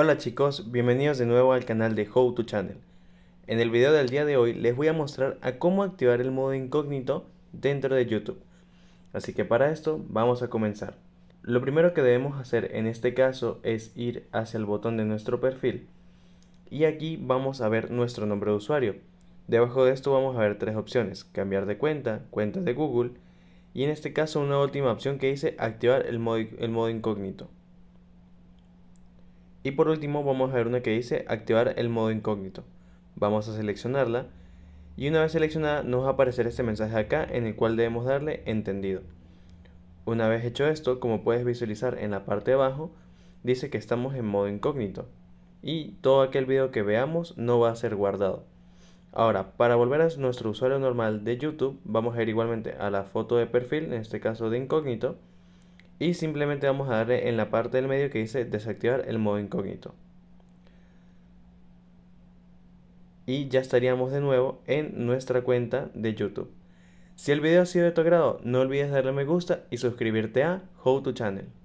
Hola chicos, bienvenidos de nuevo al canal de How to Channel. En el video del día de hoy les voy a mostrar a cómo activar el modo incógnito dentro de YouTube. Así que para esto vamos a comenzar. Lo primero que debemos hacer en este caso es ir hacia el botón de nuestro perfil y aquí vamos a ver nuestro nombre de usuario. Debajo de esto vamos a ver tres opciones, cambiar de cuenta, cuenta de Google y en este caso una última opción que dice activar el modo, el modo incógnito. Y por último vamos a ver una que dice activar el modo incógnito. Vamos a seleccionarla y una vez seleccionada nos va a aparecer este mensaje acá en el cual debemos darle entendido. Una vez hecho esto, como puedes visualizar en la parte de abajo, dice que estamos en modo incógnito y todo aquel video que veamos no va a ser guardado. Ahora, para volver a nuestro usuario normal de YouTube, vamos a ir igualmente a la foto de perfil, en este caso de incógnito, y simplemente vamos a darle en la parte del medio que dice desactivar el modo incógnito. Y ya estaríamos de nuevo en nuestra cuenta de YouTube. Si el video ha sido de tu agrado, no olvides darle me gusta y suscribirte a How to Channel.